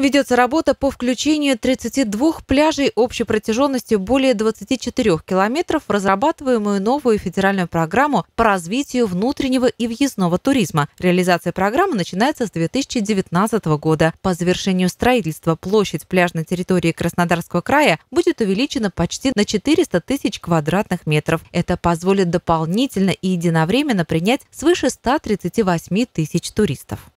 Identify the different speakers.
Speaker 1: Ведется работа по включению 32 пляжей общей протяженностью более 24 километров в разрабатываемую новую федеральную программу по развитию внутреннего и въездного туризма. Реализация программы начинается с 2019 года. По завершению строительства площадь пляжной территории Краснодарского края будет увеличена почти на 400 тысяч квадратных метров. Это позволит дополнительно и единовременно принять свыше 138 тысяч туристов.